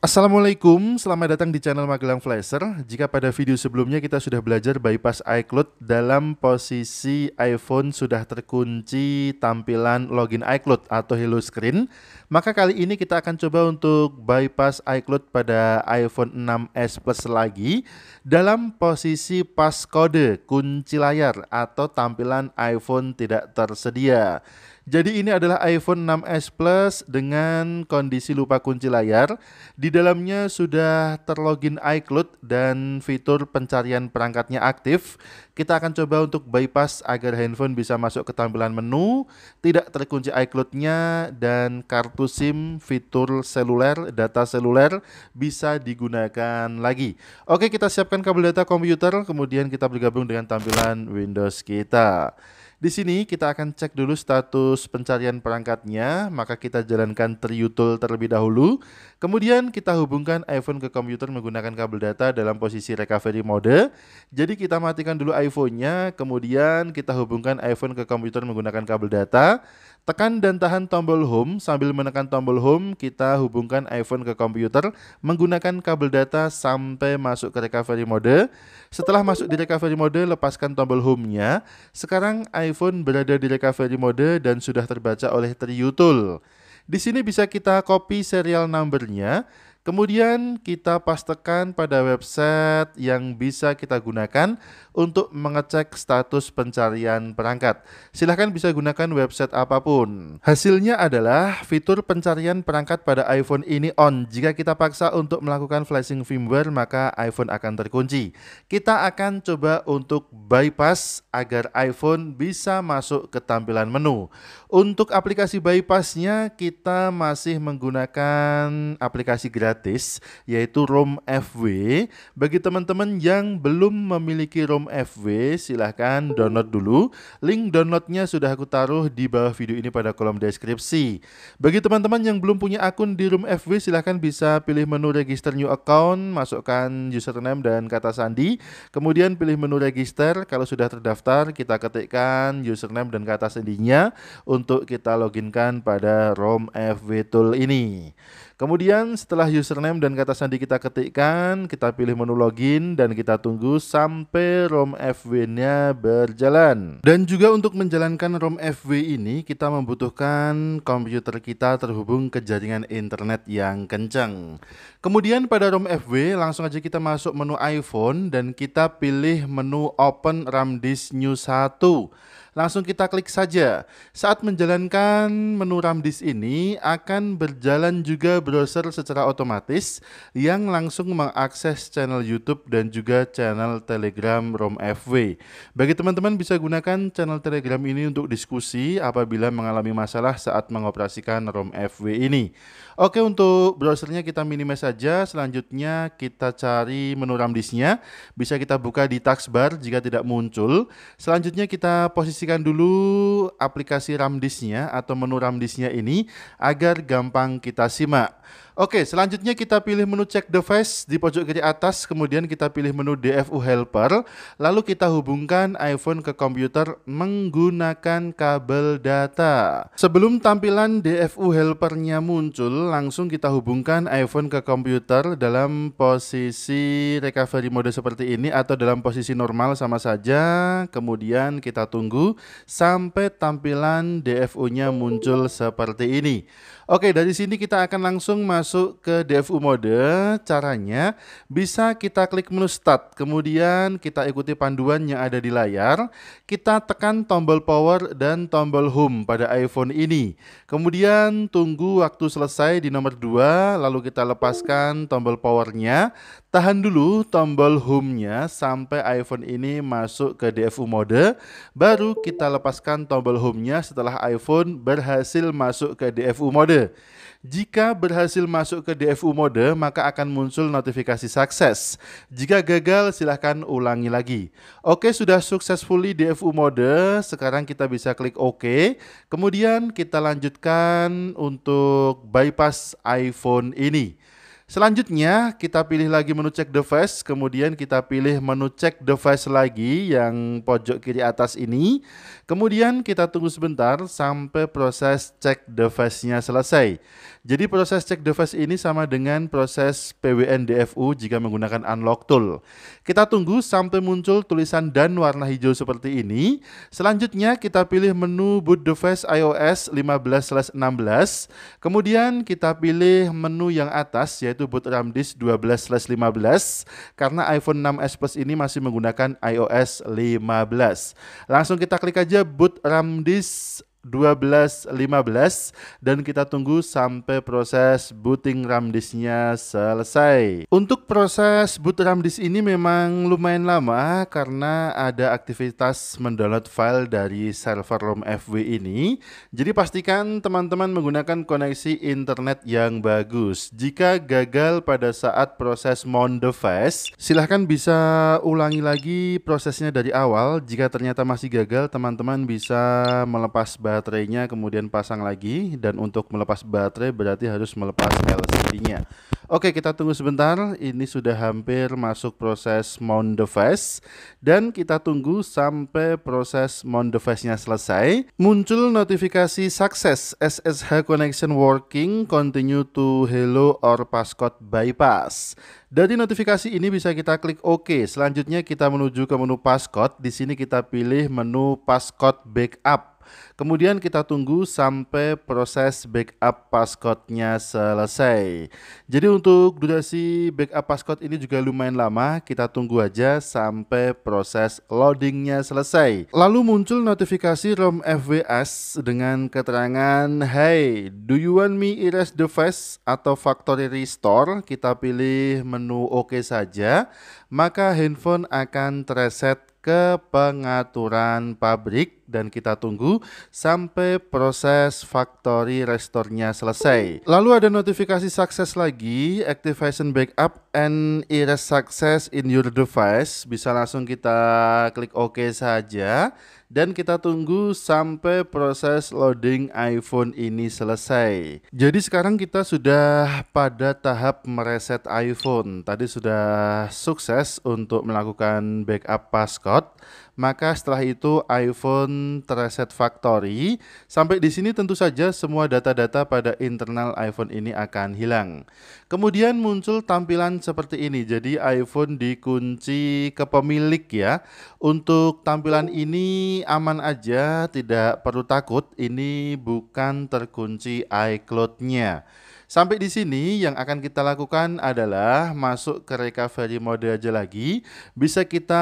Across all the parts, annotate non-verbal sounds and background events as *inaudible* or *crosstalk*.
Assalamualaikum, selamat datang di channel Magelang Flasher. Jika pada video sebelumnya kita sudah belajar bypass iCloud dalam posisi iPhone sudah terkunci tampilan login iCloud atau Hello Screen, maka kali ini kita akan coba untuk bypass iCloud pada iPhone 6s Plus lagi dalam posisi pas kode kunci layar atau tampilan iPhone tidak tersedia. Jadi ini adalah iPhone 6s Plus dengan kondisi lupa kunci layar. Di dalamnya sudah terlogin iCloud dan fitur pencarian perangkatnya aktif. Kita akan coba untuk bypass agar handphone bisa masuk ke tampilan menu, tidak terkunci iCloud-nya dan kartu SIM fitur seluler, data seluler bisa digunakan lagi. Oke, kita siapkan kabel data komputer kemudian kita bergabung dengan tampilan Windows kita. Di sini kita akan cek dulu status pencarian perangkatnya, maka kita jalankan triutul terlebih dahulu. Kemudian kita hubungkan iPhone ke komputer menggunakan kabel data dalam posisi recovery mode. Jadi kita matikan dulu iPhone-nya, kemudian kita hubungkan iPhone ke komputer menggunakan kabel data. Tekan dan tahan tombol home. Sambil menekan tombol home, kita hubungkan iPhone ke komputer menggunakan kabel data sampai masuk ke recovery mode. Setelah masuk di recovery mode, lepaskan tombol home-nya. Sekarang iPhone berada di recovery mode dan sudah terbaca oleh Triutul. Di sini bisa kita copy serial number nya Kemudian kita pastikan pada website yang bisa kita gunakan untuk mengecek status pencarian perangkat. Silahkan bisa gunakan website apapun. Hasilnya adalah fitur pencarian perangkat pada iPhone ini on. Jika kita paksa untuk melakukan flashing firmware, maka iPhone akan terkunci. Kita akan coba untuk bypass agar iPhone bisa masuk ke tampilan menu. Untuk aplikasi bypassnya kita masih menggunakan aplikasi gratis yaitu Rom FW. Bagi teman-teman yang belum memiliki Rom FW silahkan download dulu. Link downloadnya sudah aku taruh di bawah video ini pada kolom deskripsi. Bagi teman-teman yang belum punya akun di Rom FW silahkan bisa pilih menu register new account, masukkan username dan kata sandi. Kemudian pilih menu register. Kalau sudah terdaftar kita ketikkan username dan kata sandinya untuk kita loginkan pada ROM FW Tool ini. Kemudian setelah username dan kata sandi kita ketikkan, kita pilih menu login dan kita tunggu sampai ROM FW-nya berjalan. Dan juga untuk menjalankan ROM FW ini, kita membutuhkan komputer kita terhubung ke jaringan internet yang kencang. Kemudian pada ROM FW, langsung aja kita masuk menu iPhone dan kita pilih menu Open RAM Disk New 1. Langsung kita klik saja. Saat menjalankan menu Ramdis ini akan berjalan juga browser secara otomatis yang langsung mengakses channel YouTube dan juga channel Telegram Rom FW. Bagi teman-teman bisa gunakan channel Telegram ini untuk diskusi apabila mengalami masalah saat mengoperasikan Rom FW ini. Oke, untuk browsernya kita minimize saja. Selanjutnya kita cari menu Ramdisnya. Bisa kita buka di taskbar jika tidak muncul. Selanjutnya kita posisi bersihkan dulu aplikasi ramdisnya atau menu ramdisnya ini agar gampang kita simak. Oke, selanjutnya kita pilih menu check device di pojok kiri atas, kemudian kita pilih menu DFU helper, lalu kita hubungkan iPhone ke komputer menggunakan kabel data. Sebelum tampilan DFU helpernya muncul, langsung kita hubungkan iPhone ke komputer dalam posisi recovery mode seperti ini atau dalam posisi normal sama saja. Kemudian kita tunggu sampai tampilan DFU-nya muncul seperti ini. Oke, dari sini kita akan langsung masuk ke DFU mode. Caranya bisa kita klik menu start, kemudian kita ikuti panduan yang ada di layar. Kita tekan tombol power dan tombol home pada iPhone ini. Kemudian tunggu waktu selesai di nomor 2, lalu kita lepaskan tombol powernya, Tahan dulu tombol home-nya sampai iPhone ini masuk ke DFU mode, baru kita lepaskan tombol home-nya setelah iPhone berhasil masuk ke DFU mode. Jika berhasil masuk ke DFU mode, maka akan muncul notifikasi sukses. Jika gagal, silahkan ulangi lagi. Oke, sudah successfully DFU mode. Sekarang kita bisa klik OK. Kemudian kita lanjutkan untuk bypass iPhone ini. Selanjutnya kita pilih lagi menu cek device, kemudian kita pilih menu cek device lagi yang pojok kiri atas ini. Kemudian kita tunggu sebentar sampai proses cek device-nya selesai. Jadi proses cek device ini sama dengan proses PWN DFU jika menggunakan unlock tool. Kita tunggu sampai muncul tulisan dan warna hijau seperti ini. Selanjutnya kita pilih menu boot device iOS 15/16. Kemudian kita pilih menu yang atas yaitu yaitu RAM Disk 12/15 karena iPhone 6s Plus ini masih menggunakan iOS 15. Langsung kita klik aja RAM Disk 12.15 dan kita tunggu sampai proses booting RAM disknya selesai. Untuk proses boot disk ini memang lumayan lama karena ada aktivitas mendownload file dari server ROM FW ini. Jadi pastikan teman-teman menggunakan koneksi internet yang bagus. Jika gagal pada saat proses mount device, silahkan bisa ulangi lagi prosesnya dari awal. Jika ternyata masih gagal, teman-teman bisa melepas baterainya kemudian pasang lagi dan untuk melepas baterai berarti harus melepas LCD-nya. Oke, kita tunggu sebentar. Ini sudah hampir masuk proses mount device dan kita tunggu sampai proses mount device-nya selesai. Muncul notifikasi sukses SSH connection working continue to hello or passcode bypass. Dari notifikasi ini bisa kita klik OK. Selanjutnya kita menuju ke menu passcode. Di sini kita pilih menu passcode backup. Kemudian kita tunggu sampai proses backup passcode-nya selesai. Jadi untuk durasi backup passcode ini juga lumayan lama, kita tunggu aja sampai proses loadingnya selesai. Lalu muncul notifikasi ROM FWS dengan keterangan, Hey, do you want me erase the face atau factory restore? Kita pilih menu OK saja, maka handphone akan tereset ke pengaturan pabrik dan kita tunggu sampai proses factory restore-nya selesai. Lalu ada notifikasi sukses lagi, activation backup and erase success in your device. Bisa langsung kita klik OK saja dan kita tunggu sampai proses loading iPhone ini selesai. Jadi sekarang kita sudah pada tahap mereset iPhone. Tadi sudah sukses untuk melakukan backup passcode maka setelah itu iPhone tereset factory. Sampai di sini tentu saja semua data-data pada internal iPhone ini akan hilang. Kemudian muncul tampilan seperti ini. Jadi iPhone dikunci ke pemilik ya. Untuk tampilan ini aman aja, tidak perlu takut. Ini bukan terkunci iCloud-nya. Sampai di sini yang akan kita lakukan adalah masuk ke recovery mode aja lagi. Bisa kita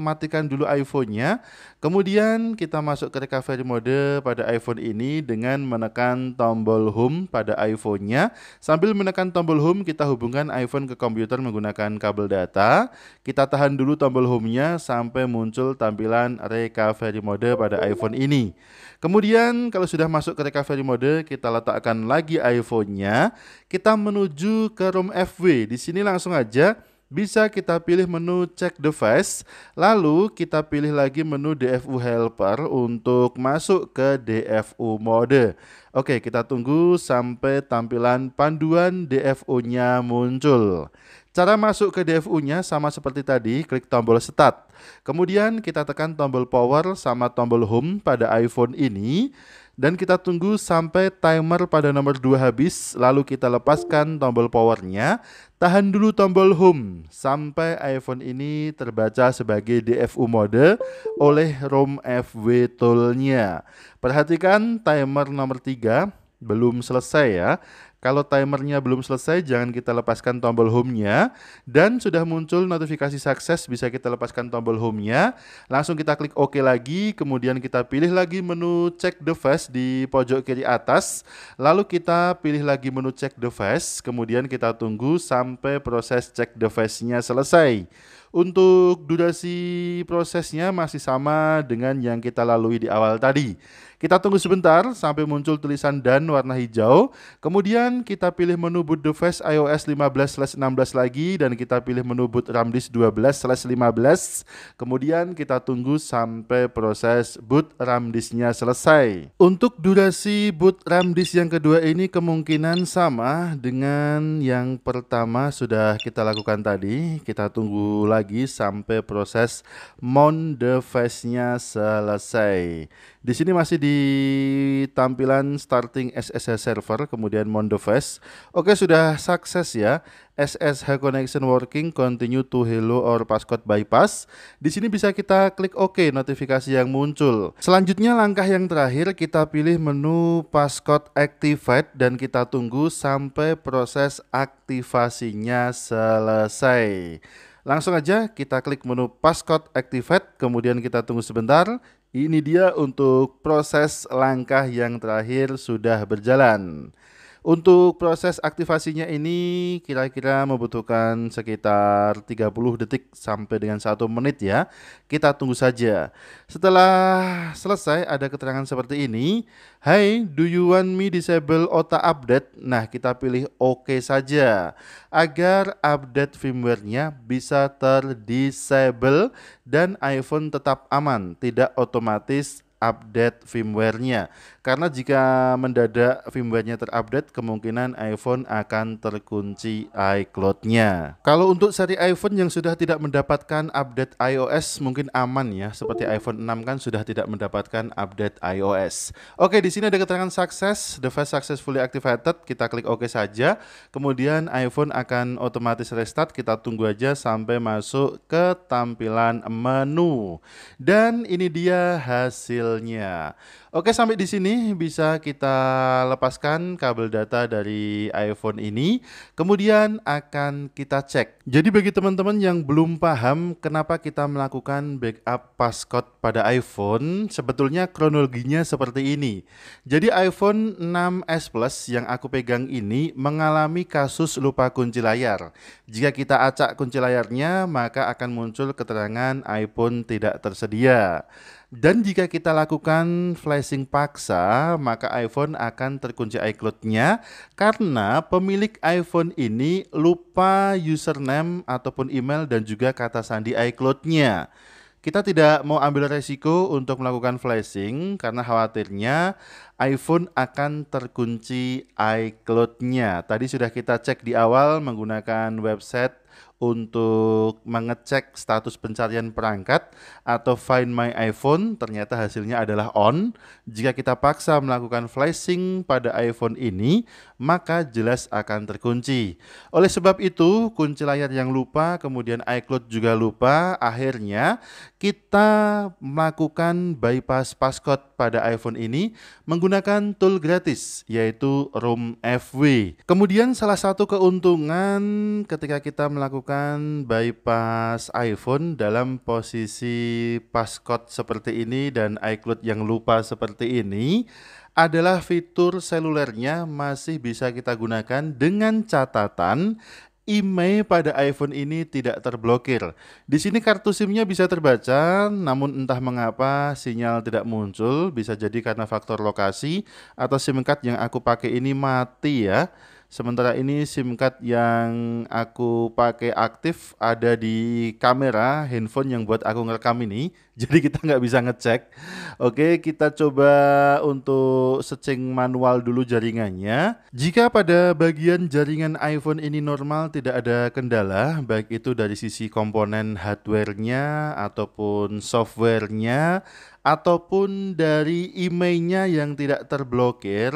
matikan dulu iPhone-nya. Kemudian kita masuk ke recovery mode pada iPhone ini dengan menekan tombol home pada iPhone-nya. Sambil menekan tombol home kita hubungkan iPhone ke komputer menggunakan kabel data. Kita tahan dulu tombol home-nya sampai muncul tampilan recovery mode pada iPhone ini. Kemudian kalau sudah masuk ke recovery mode kita letakkan lagi iPhone infonya, kita menuju ke room FW. Di sini langsung aja bisa kita pilih menu check device, lalu kita pilih lagi menu DFU helper untuk masuk ke DFU mode. Oke, kita tunggu sampai tampilan panduan DFU-nya muncul. Cara masuk ke DFU-nya sama seperti tadi, klik tombol start. Kemudian kita tekan tombol power sama tombol home pada iPhone ini dan kita tunggu sampai timer pada nomor 2 habis lalu kita lepaskan tombol powernya tahan dulu tombol home sampai iPhone ini terbaca sebagai DFU mode oleh ROM FW toolnya perhatikan timer nomor 3 belum selesai ya kalau timernya belum selesai, jangan kita lepaskan tombol home-nya. Dan sudah muncul notifikasi sukses, bisa kita lepaskan tombol home-nya. Langsung kita klik OK lagi, kemudian kita pilih lagi menu check device di pojok kiri atas. Lalu kita pilih lagi menu check device, kemudian kita tunggu sampai proses check device-nya selesai. Untuk durasi prosesnya masih sama dengan yang kita lalui di awal tadi. Kita tunggu sebentar sampai muncul tulisan dan warna hijau. Kemudian kita pilih menu boot device iOS 15/16 lagi dan kita pilih menu boot RAM disk 12/15. Kemudian kita tunggu sampai proses boot RAM disknya selesai. Untuk durasi boot RAM disk yang kedua ini kemungkinan sama dengan yang pertama sudah kita lakukan tadi. Kita tunggu lagi lagi sampai proses mount device-nya selesai. Di sini masih di tampilan starting SSH server, kemudian mount device. Oke, sudah sukses ya. SSH connection working, continue to hello or passcode bypass. Di sini bisa kita klik OK notifikasi yang muncul. Selanjutnya langkah yang terakhir kita pilih menu passcode activate dan kita tunggu sampai proses aktivasinya selesai. Langsung aja kita klik menu Passcode Activate, kemudian kita tunggu sebentar. Ini dia untuk proses langkah yang terakhir sudah berjalan. Untuk proses aktivasinya ini kira-kira membutuhkan sekitar 30 detik sampai dengan 1 menit ya. Kita tunggu saja. Setelah selesai ada keterangan seperti ini. Hai, do you want me disable OTA update? Nah, kita pilih OK saja agar update firmware-nya bisa terdisable dan iPhone tetap aman, tidak otomatis update firmware-nya. Karena jika mendadak firmware-nya terupdate, kemungkinan iPhone akan terkunci iCloud-nya. Kalau untuk seri iPhone yang sudah tidak mendapatkan update iOS mungkin aman ya, seperti iPhone 6 kan sudah tidak mendapatkan update iOS. Oke, di sini ada keterangan sukses, device successfully activated, kita klik OK saja. Kemudian iPhone akan otomatis restart, kita tunggu aja sampai masuk ke tampilan menu. Dan ini dia hasilnya. Oke, sampai di sini bisa kita lepaskan kabel data dari iPhone ini. Kemudian akan kita cek. Jadi bagi teman-teman yang belum paham kenapa kita melakukan backup passcode pada iPhone, sebetulnya kronologinya seperti ini. Jadi iPhone 6s Plus yang aku pegang ini mengalami kasus lupa kunci layar. Jika kita acak kunci layarnya, maka akan muncul keterangan iPhone tidak tersedia. Dan jika kita lakukan flashing paksa, maka iPhone akan terkunci iCloud-nya karena pemilik iPhone ini lupa username ataupun email dan juga kata sandi iCloud-nya. Kita tidak mau ambil resiko untuk melakukan flashing karena khawatirnya iPhone akan terkunci iCloud-nya. Tadi sudah kita cek di awal menggunakan website untuk mengecek status pencarian perangkat atau Find My iPhone ternyata hasilnya adalah on. Jika kita paksa melakukan flashing pada iPhone ini, maka jelas akan terkunci. Oleh sebab itu, kunci layar yang lupa, kemudian iCloud juga lupa, akhirnya kita melakukan bypass passcode pada iPhone ini menggunakan tool gratis yaitu Room FW. Kemudian salah satu keuntungan ketika kita melakukan bypass iPhone dalam posisi passcode seperti ini dan iCloud yang lupa seperti ini adalah fitur selulernya masih bisa kita gunakan dengan catatan IMEI pada iPhone ini tidak terblokir. Di sini kartu SIM-nya bisa terbaca, namun entah mengapa sinyal tidak muncul, bisa jadi karena faktor lokasi atau SIM card yang aku pakai ini mati ya. Sementara ini SIM card yang aku pakai aktif ada di kamera handphone yang buat aku ngerekam ini. *laughs* Jadi kita nggak bisa ngecek. Oke, kita coba untuk searching manual dulu jaringannya. Jika pada bagian jaringan iPhone ini normal tidak ada kendala, baik itu dari sisi komponen hardware-nya ataupun software-nya, ataupun dari emailnya yang tidak terblokir,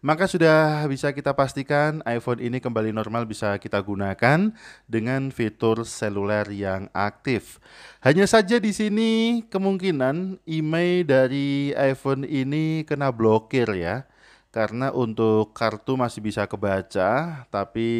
maka sudah bisa kita pastikan iPhone ini kembali normal bisa kita gunakan dengan fitur seluler yang aktif. Hanya saja di sini kemungkinan email dari iPhone ini kena blokir ya karena untuk kartu masih bisa kebaca, tapi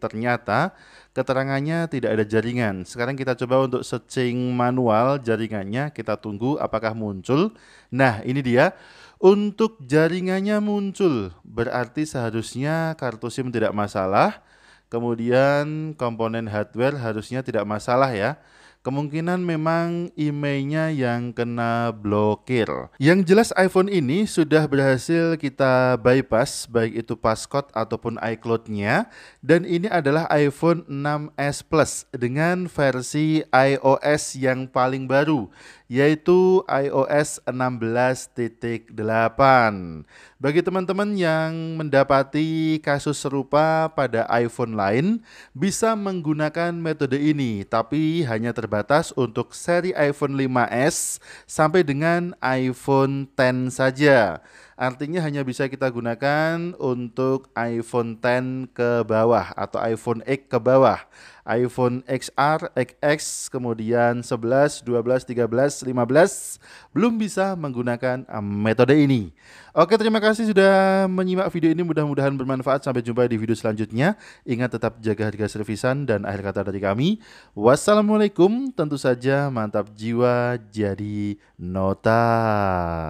ternyata keterangannya tidak ada jaringan. Sekarang kita coba untuk searching manual jaringannya, kita tunggu apakah muncul. Nah, ini dia. Untuk jaringannya muncul, berarti seharusnya kartu SIM tidak masalah. Kemudian komponen hardware harusnya tidak masalah ya. Kemungkinan memang emailnya yang kena blokir. Yang jelas iPhone ini sudah berhasil kita bypass baik itu passcode ataupun iCloud-nya dan ini adalah iPhone 6s Plus dengan versi iOS yang paling baru yaitu iOS 16.8. Bagi teman-teman yang mendapati kasus serupa pada iPhone lain, bisa menggunakan metode ini, tapi hanya terbatas untuk seri iPhone 5S sampai dengan iPhone 10 saja. Artinya hanya bisa kita gunakan untuk iPhone X ke bawah atau iPhone X ke bawah. iPhone XR, XX, kemudian 11, 12, 13, 15 belum bisa menggunakan um, metode ini. Oke, terima kasih sudah menyimak video ini. Mudah-mudahan bermanfaat. Sampai jumpa di video selanjutnya. Ingat tetap jaga harga servisan dan akhir kata dari kami. Wassalamualaikum. Tentu saja mantap jiwa jadi nota.